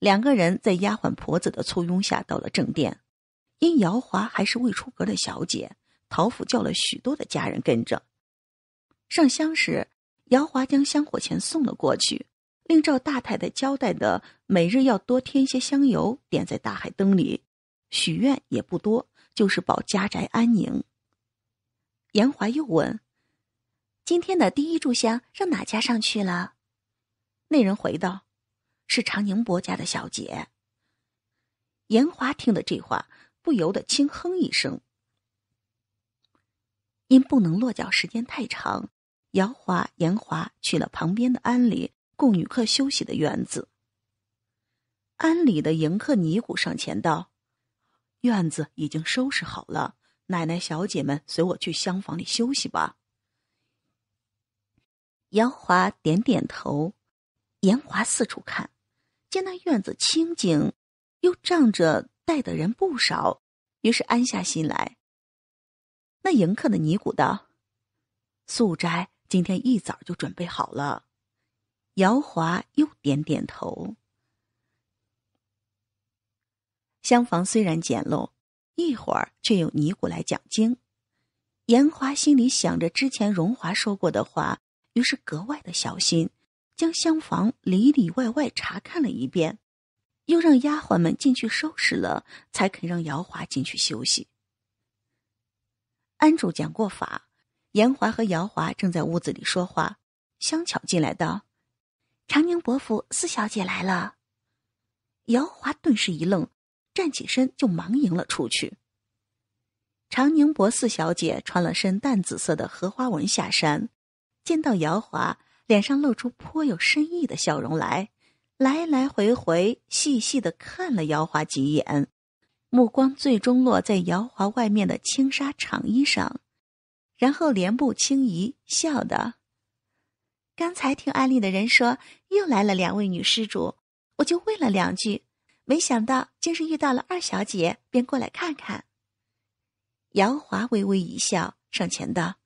两个人在丫鬟婆子的簇拥下到了正殿，因姚华还是未出阁的小姐，陶府叫了许多的家人跟着。上香时，姚华将香火钱送了过去，另照大太太交代的，每日要多添些香油，点在大海灯里，许愿也不多，就是保家宅安宁。严华又问：“今天的第一炷香让哪家上去了？”那人回道。是常宁波家的小姐。严华听了这话，不由得轻哼一声。因不能落脚时间太长，姚华、严华去了旁边的庵里供女客休息的院子。庵里的迎客尼姑上前道：“院子已经收拾好了，奶奶、小姐们随我去厢房里休息吧。”姚华点点头，严华四处看。见那院子清静，又仗着带的人不少，于是安下心来。那迎客的尼姑道：“素斋今天一早就准备好了。”姚华又点点头。厢房虽然简陋，一会儿却有尼姑来讲经。严华心里想着之前荣华说过的话，于是格外的小心。将厢房里里外外查看了一遍，又让丫鬟们进去收拾了，才肯让姚华进去休息。安主讲过法，严华和姚华正在屋子里说话，香巧进来道：“长宁伯府四小姐来了。”姚华顿时一愣，站起身就忙迎了出去。长宁伯四小姐穿了身淡紫色的荷花纹下衫，见到姚华。脸上露出颇有深意的笑容来，来来回回细细的看了姚华几眼，目光最终落在姚华外面的轻纱长衣上，然后连步轻移，笑道：“刚才听安利的人说又来了两位女施主，我就问了两句，没想到竟是遇到了二小姐，便过来看看。”姚华微微一笑，上前道：“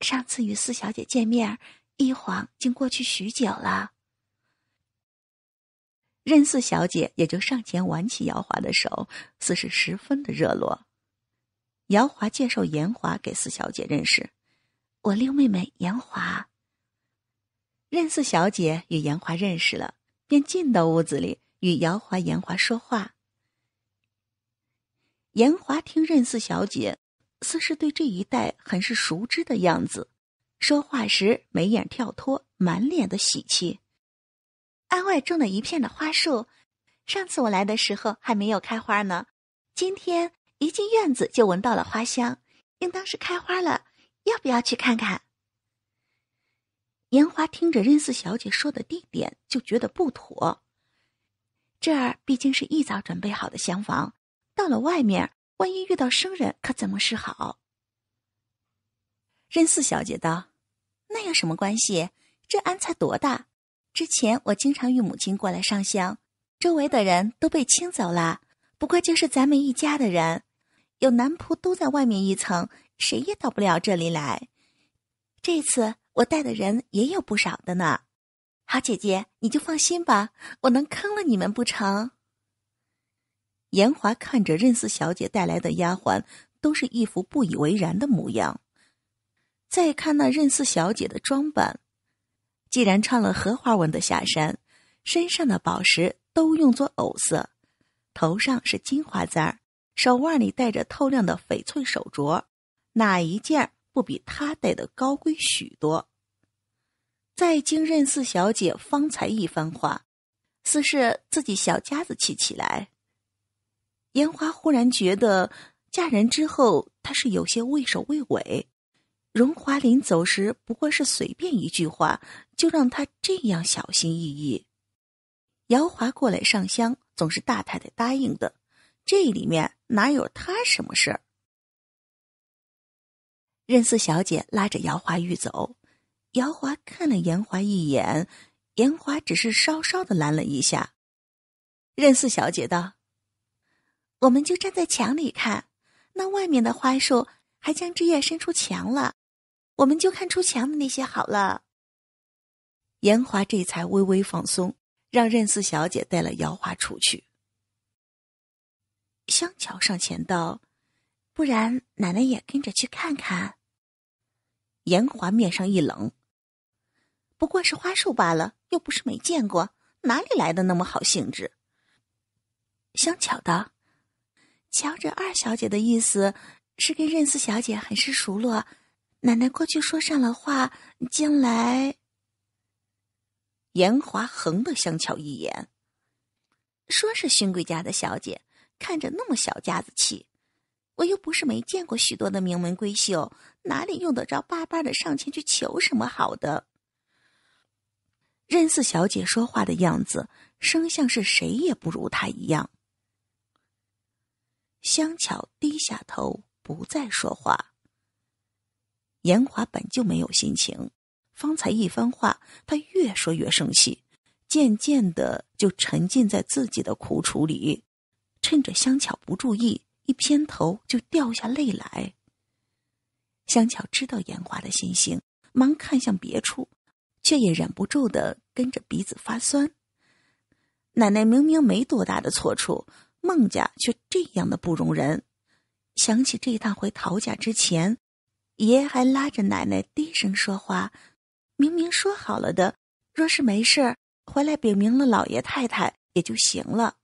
上次与四小姐见面。”一晃，竟过去许久了。任四小姐也就上前挽起姚华的手，似是十分的热络。姚华介绍严华给四小姐认识：“我六妹妹严华。”任四小姐与严华认识了，便进到屋子里与姚华、严华说话。严华听任四小姐，似是对这一带很是熟知的样子。说话时眉眼跳脱，满脸的喜气。庵外种了一片的花树，上次我来的时候还没有开花呢。今天一进院子就闻到了花香，应当是开花了。要不要去看看？严华听着任四小姐说的地点，就觉得不妥。这儿毕竟是一早准备好的厢房，到了外面，万一遇到生人，可怎么是好？任四小姐道：“那有什么关系？这庵才多大？之前我经常与母亲过来上香，周围的人都被清走了。不过就是咱们一家的人，有男仆都在外面一层，谁也到不了这里来。这次我带的人也有不少的呢。好姐姐，你就放心吧，我能坑了你们不成？”严华看着任四小姐带来的丫鬟，都是一副不以为然的模样。再看那任四小姐的装扮，既然穿了荷花纹的下衫，身上的宝石都用作藕色，头上是金花簪儿，手腕里戴着透亮的翡翠手镯，哪一件不比她戴的高贵许多？再经任四小姐方才一番话，似是自己小家子气起来。烟花忽然觉得，嫁人之后，她是有些畏首畏尾。荣华临走时不过是随便一句话，就让他这样小心翼翼。姚华过来上香，总是大太太答应的，这里面哪有他什么事儿？任四小姐拉着姚华玉走，姚华看了严华一眼，严华只是稍稍的拦了一下。任四小姐道：“我们就站在墙里看，那外面的花树还将枝叶伸出墙了。”我们就看出前面那些好了。严华这才微微放松，让任四小姐带了姚华出去。香巧上前道：“不然奶奶也跟着去看看。”严华面上一冷：“不过是花束罢了，又不是没见过，哪里来的那么好兴致？”香巧道：“瞧着二小姐的意思是跟任四小姐很是熟络。”奶奶过去说上了话，将来。严华横了香巧一眼，说是勋贵家的小姐，看着那么小家子气，我又不是没见过许多的名门闺秀，哪里用得着巴巴的上前去求什么好的？任四小姐说话的样子，生像是谁也不如她一样。香巧低下头，不再说话。严华本就没有心情，方才一番话，他越说越生气，渐渐的就沉浸在自己的苦楚里，趁着香巧不注意，一偏头就掉下泪来。香巧知道严华的心情，忙看向别处，却也忍不住的跟着鼻子发酸。奶奶明明没多大的错处，孟家却这样的不容人。想起这一趟回陶家之前。爷还拉着奶奶低声说话，明明说好了的，若是没事儿，回来禀明了老爷太太也就行了。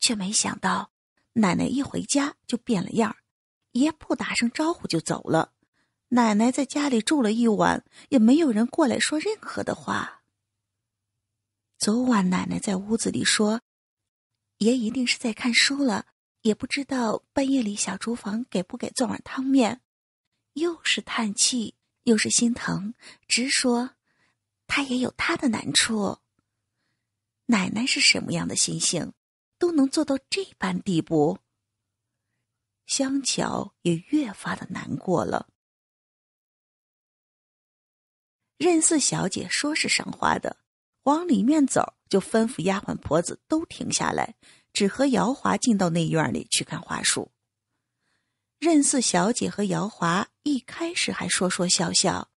却没想到，奶奶一回家就变了样儿，爷不打声招呼就走了。奶奶在家里住了一晚，也没有人过来说任何的话。昨晚奶奶在屋子里说，爷一定是在看书了，也不知道半夜里小厨房给不给做碗汤面。又是叹气，又是心疼，直说他也有他的难处。奶奶是什么样的心性，都能做到这般地步。香巧也越发的难过了。任四小姐说是赏花的，往里面走，就吩咐丫鬟婆子都停下来，只和姚华进到内院里去看花树。任四小姐和姚华。一开始还说说笑笑，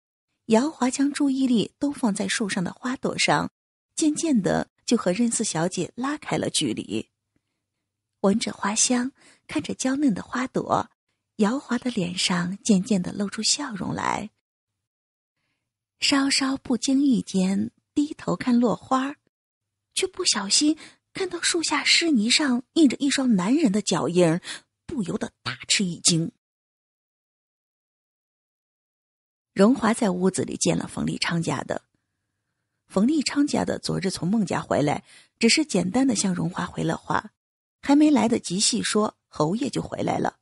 姚华将注意力都放在树上的花朵上，渐渐的就和任四小姐拉开了距离。闻着花香，看着娇嫩的花朵，姚华的脸上渐渐的露出笑容来。稍稍不经意间低头看落花，却不小心看到树下湿泥上印着一双男人的脚印，不由得大吃一惊。荣华在屋子里见了冯立昌家的，冯立昌家的昨日从孟家回来，只是简单的向荣华回了话，还没来得及细说，侯爷就回来了。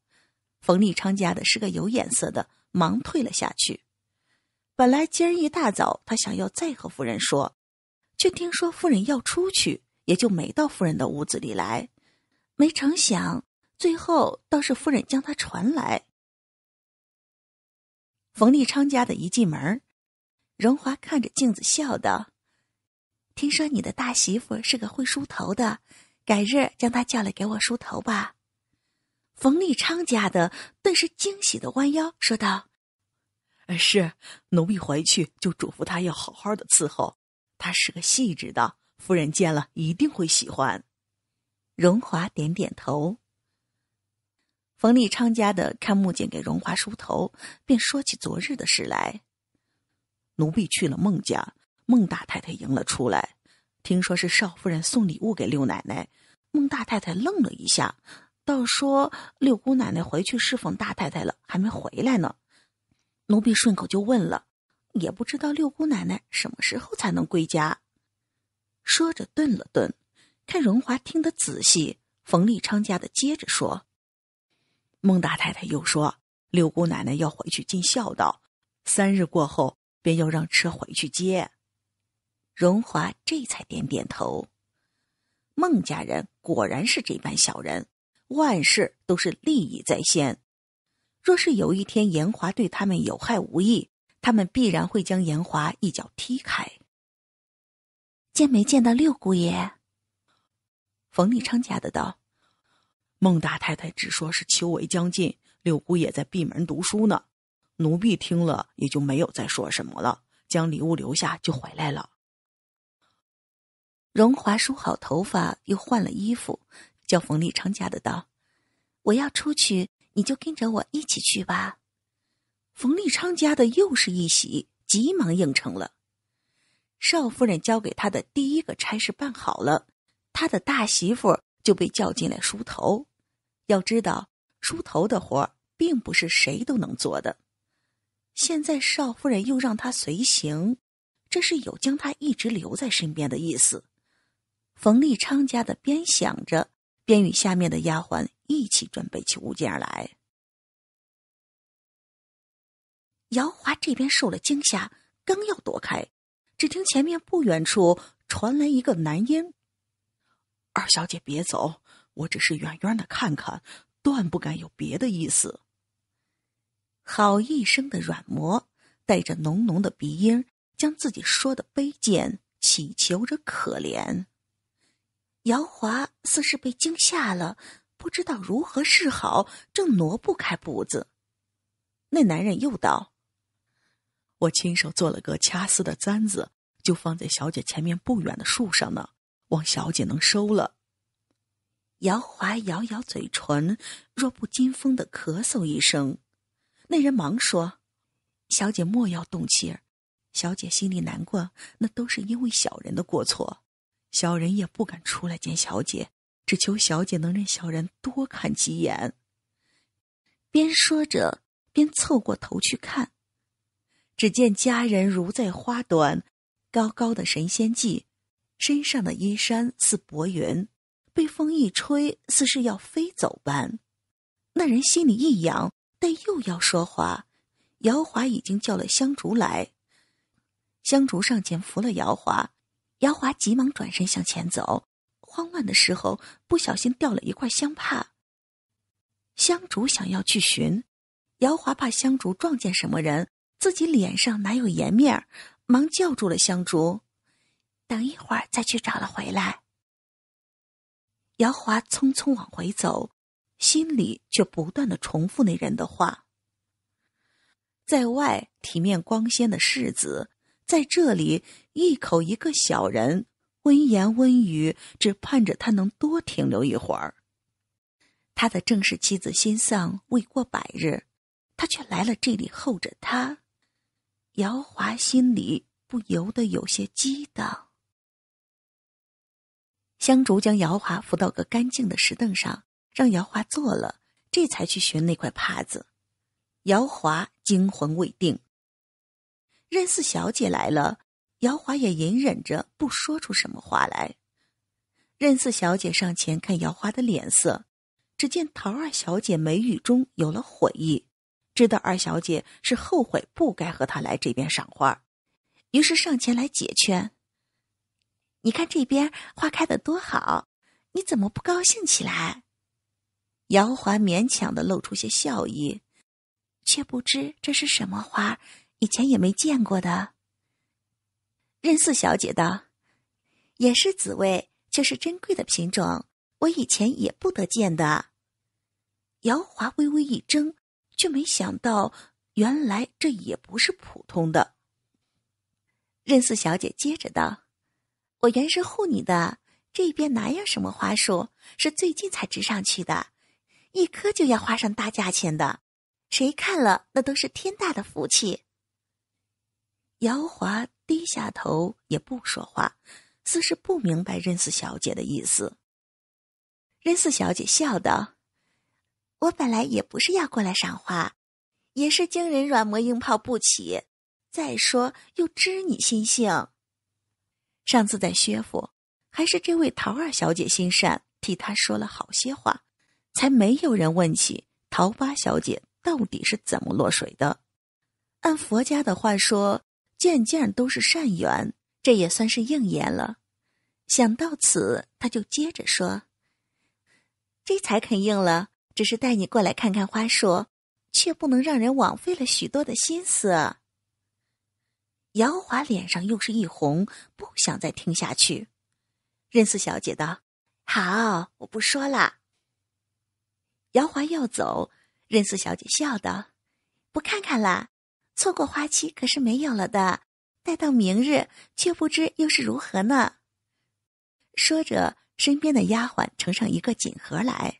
冯立昌家的是个有眼色的，忙退了下去。本来今儿一大早他想要再和夫人说，却听说夫人要出去，也就没到夫人的屋子里来。没成想，最后倒是夫人将他传来。冯立昌家的一进门，荣华看着镜子笑道：“听说你的大媳妇是个会梳头的，改日将她叫来给我梳头吧。”冯立昌家的顿时惊喜的弯腰说道：“是，奴婢回去就嘱咐她要好好的伺候。她是个细致的，夫人见了一定会喜欢。”荣华点点头。冯立昌家的看木槿给荣华梳头，便说起昨日的事来。奴婢去了孟家，孟大太太迎了出来，听说是少夫人送礼物给六奶奶，孟大太太愣了一下，倒说六姑奶奶回去侍奉大太太了，还没回来呢。奴婢顺口就问了，也不知道六姑奶奶什么时候才能归家。说着顿了顿，看荣华听得仔细，冯立昌家的接着说。孟大太太又说：“六姑奶奶要回去尽孝道，三日过后便要让车回去接。”荣华这才点点头。孟家人果然是这般小人，万事都是利益在先。若是有一天严华对他们有害无益，他们必然会将严华一脚踢开。见没见到六姑爷？冯立昌家的道。孟大太太只说是秋闱将近，六姑爷在闭门读书呢。奴婢听了也就没有再说什么了，将礼物留下就回来了。荣华梳好头发，又换了衣服，叫冯立昌家的道：“我要出去，你就跟着我一起去吧。”冯立昌家的又是一喜，急忙应承了。少夫人交给他的第一个差事办好了，他的大媳妇就被叫进来梳头。要知道，梳头的活儿并不是谁都能做的。现在少夫人又让她随行，这是有将她一直留在身边的意思。冯立昌家的边想着，边与下面的丫鬟一起准备起物件来。姚华这边受了惊吓，刚要躲开，只听前面不远处传来一个男音：“二小姐，别走。”我只是远远的看看，断不敢有别的意思。好一声的软磨，带着浓浓的鼻音，将自己说的卑贱，乞求着可怜。姚华似是被惊吓了，不知道如何是好，正挪不开步子。那男人又道：“我亲手做了个掐丝的簪子，就放在小姐前面不远的树上呢，望小姐能收了。”姚华咬咬嘴唇，弱不禁风的咳嗽一声，那人忙说：“小姐莫要动气儿，小姐心里难过，那都是因为小人的过错，小人也不敢出来见小姐，只求小姐能让小人多看几眼。”边说着边凑过头去看，只见佳人如在花端，高高的神仙髻，身上的衣衫似薄云。被风一吹，似是要飞走般。那人心里一痒，但又要说话。姚华已经叫了香烛来。香烛上前扶了姚华，姚华急忙转身向前走，慌乱的时候不小心掉了一块香帕。香烛想要去寻，姚华怕香烛撞见什么人，自己脸上哪有颜面，忙叫住了香烛：“等一会儿再去找了回来。”姚华匆匆往回走，心里却不断的重复那人的话。在外体面光鲜的世子，在这里一口一个小人，温言温语，只盼着他能多停留一会儿。他的正式妻子新丧未过百日，他却来了这里候着他。姚华心里不由得有些激荡。香竹将姚华扶到个干净的石凳上，让姚华坐了，这才去寻那块帕子。姚华惊魂未定。任四小姐来了，姚华也隐忍着不说出什么话来。任四小姐上前看姚华的脸色，只见桃二小姐眉宇中有了悔意，知道二小姐是后悔不该和她来这边赏花，于是上前来解劝。你看这边花开的多好，你怎么不高兴起来？姚华勉强的露出些笑意，却不知这是什么花，以前也没见过的。任四小姐道：“也是紫薇，却是珍贵的品种，我以前也不得见的。”姚华微微一怔，却没想到原来这也不是普通的。任四小姐接着道。我原是护你的，这边哪有什么花树？是最近才植上去的，一棵就要花上大价钱的，谁看了那都是天大的福气。姚华低下头，也不说话，似是不明白任四小姐的意思。任四小姐笑道：“我本来也不是要过来赏花，也是经人软磨硬泡不起，再说又知你心性。”上次在薛府，还是这位桃二小姐心善，替他说了好些话，才没有人问起桃八小姐到底是怎么落水的。按佛家的话说，件件都是善缘，这也算是应验了。想到此，他就接着说：“这才肯应了，只是带你过来看看花树，却不能让人枉费了许多的心思。”姚华脸上又是一红，不想再听下去。任四小姐道：“好，我不说了。”姚华要走，任四小姐笑道：“不看看啦，错过花期可是没有了的。待到明日，却不知又是如何呢？”说着，身边的丫鬟呈上一个锦盒来，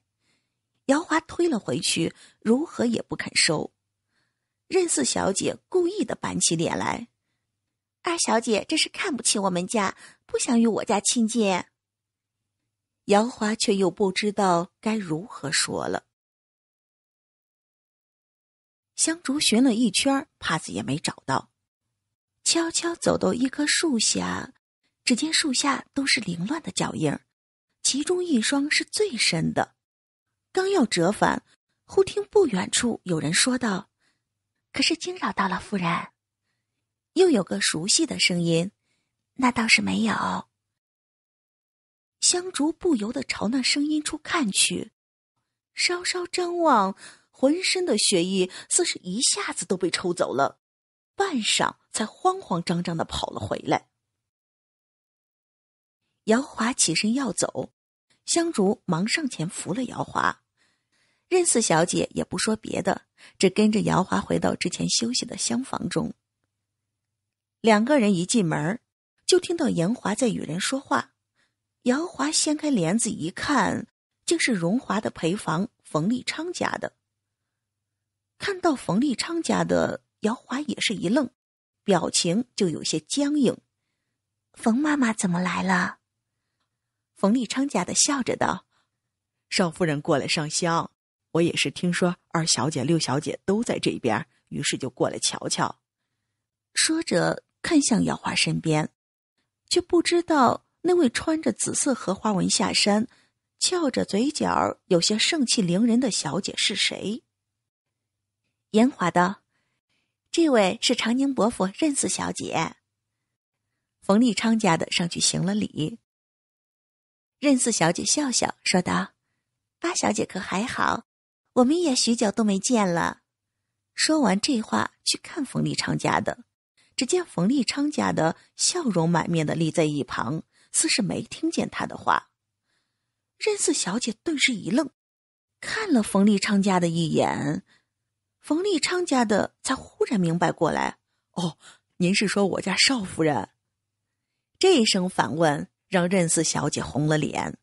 姚华推了回去，如何也不肯收。任四小姐故意的板起脸来。大小姐，这是看不起我们家，不想与我家亲近。姚华却又不知道该如何说了。香竹寻了一圈，帕子也没找到，悄悄走到一棵树下，只见树下都是凌乱的脚印，其中一双是最深的。刚要折返，忽听不远处有人说道：“可是惊扰到了夫人。”又有个熟悉的声音，那倒是没有。香竹不由得朝那声音处看去，稍稍张望，浑身的血液似是一下子都被抽走了，半晌才慌慌张张的跑了回来。姚华起身要走，香竹忙上前扶了姚华，任四小姐也不说别的，只跟着姚华回到之前休息的厢房中。两个人一进门，就听到杨华在与人说话。姚华掀开帘子一看，竟是荣华的陪房冯立昌家的。看到冯立昌家的，姚华也是一愣，表情就有些僵硬。冯妈妈怎么来了？冯立昌家的笑着道：“少夫人过来上香，我也是听说二小姐、六小姐都在这边，于是就过来瞧瞧。”说着。看向姚华身边，却不知道那位穿着紫色荷花纹下衫、翘着嘴角、有些盛气凌人的小姐是谁。严华道：“这位是长宁伯父任四小姐。”冯立昌家的上去行了礼。任四小姐笑笑说道：“八小姐可还好？我们也许久都没见了。”说完这话，去看冯立昌家的。只见冯立昌家的笑容满面的立在一旁，似是没听见他的话。任四小姐顿时一愣，看了冯立昌家的一眼，冯立昌家的才忽然明白过来：“哦，您是说我家少夫人？”这一声反问让任四小姐红了脸，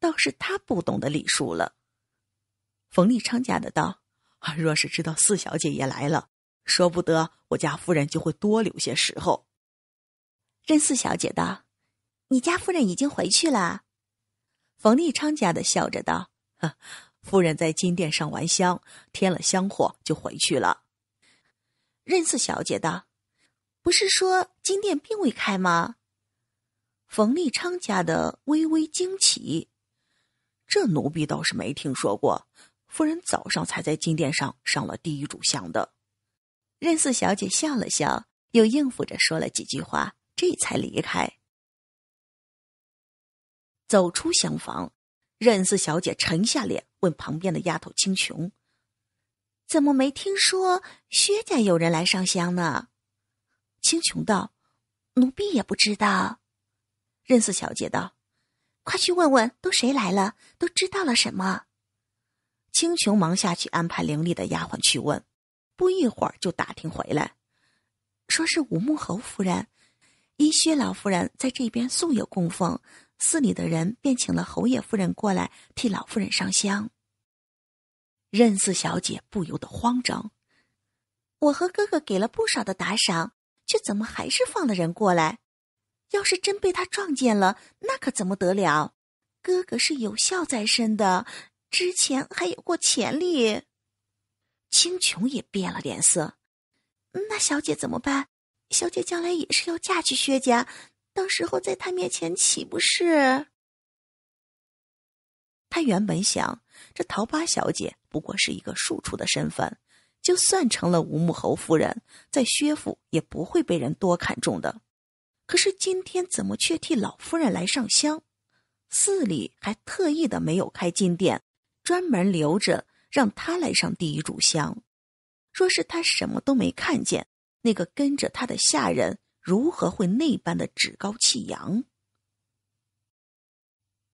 倒是她不懂得礼数了。冯立昌家的道：“若是知道四小姐也来了。”说不得，我家夫人就会多留些时候。任四小姐道：“你家夫人已经回去了。”冯立昌家的笑着道：“夫人在金殿上完香，添了香火就回去了。”任四小姐道：“不是说金殿并未开吗？”冯立昌家的微微惊奇：“这奴婢倒是没听说过，夫人早上才在金殿上上了第一炷香的。”任四小姐笑了笑，又应付着说了几句话，这才离开。走出厢房，任四小姐沉下脸问旁边的丫头青琼：“怎么没听说薛家有人来上香呢？”青琼道：“奴婢也不知道。”任四小姐道：“快去问问，都谁来了？都知道了什么？”青琼忙下去安排伶俐的丫鬟去问。不一会儿就打听回来，说是武穆侯夫人，依薛老夫人在这边素有供奉，寺里的人便请了侯爷夫人过来替老夫人上香。任四小姐不由得慌张，我和哥哥给了不少的打赏，却怎么还是放了人过来？要是真被他撞见了，那可怎么得了？哥哥是有孝在身的，之前还有过潜力。青琼也变了脸色，那小姐怎么办？小姐将来也是要嫁去薛家，到时候在她面前岂不是……她原本想，这桃八小姐不过是一个庶出的身份，就算成了吴慕侯夫人，在薛府也不会被人多看重的。可是今天怎么却替老夫人来上香？寺里还特意的没有开金殿，专门留着。让他来上第一炷香，若是他什么都没看见，那个跟着他的下人如何会那般的趾高气扬？